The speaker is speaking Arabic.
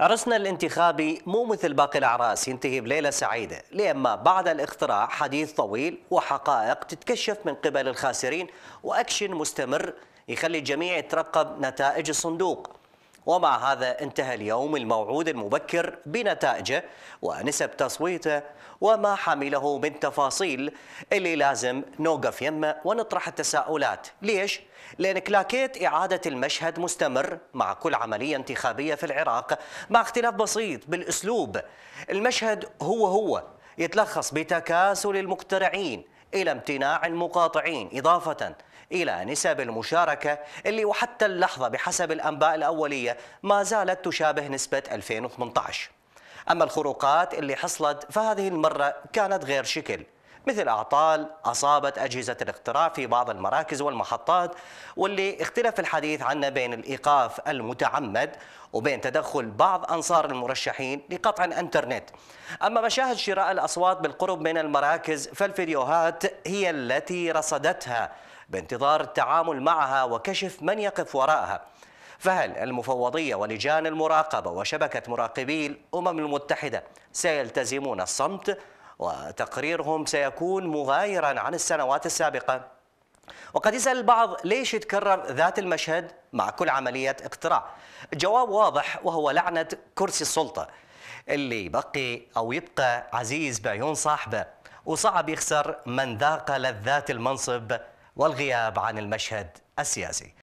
عرسنا الانتخابي مو مثل باقي الأعراس ينتهي بليلة سعيدة لما بعد الاقتراع حديث طويل وحقائق تتكشف من قبل الخاسرين وأكشن مستمر يخلي الجميع يترقب نتائج الصندوق ومع هذا انتهى اليوم الموعود المبكر بنتائجه ونسب تصويته وما حمله من تفاصيل اللي لازم نوقف يمه ونطرح التساؤلات ليش؟ لأن كلاكيت إعادة المشهد مستمر مع كل عملية انتخابية في العراق مع اختلاف بسيط بالأسلوب المشهد هو هو يتلخص بتكاسل المقترعين إلى امتناع المقاطعين إضافة إلى نسب المشاركة اللي وحتى اللحظة بحسب الأنباء الأولية ما زالت تشابه نسبة 2018 أما الخروقات اللي حصلت فهذه المرة كانت غير شكل مثل أعطال أصابت أجهزة الاقتراع في بعض المراكز والمحطات واللي اختلف الحديث عنه بين الإيقاف المتعمد وبين تدخل بعض أنصار المرشحين لقطع الأنترنت أما مشاهد شراء الأصوات بالقرب من المراكز فالفيديوهات هي التي رصدتها بانتظار التعامل معها وكشف من يقف وراءها فهل المفوضية ولجان المراقبة وشبكة مراقبي الأمم المتحدة سيلتزمون الصمت وتقريرهم سيكون مغايرا عن السنوات السابقة؟ وقد يسأل البعض ليش يتكرر ذات المشهد مع كل عملية اقتراع جواب واضح وهو لعنة كرسي السلطة اللي يبقي أو يبقى عزيز بعيون صاحبه وصعب يخسر من ذاق لذات المنصب والغياب عن المشهد السياسي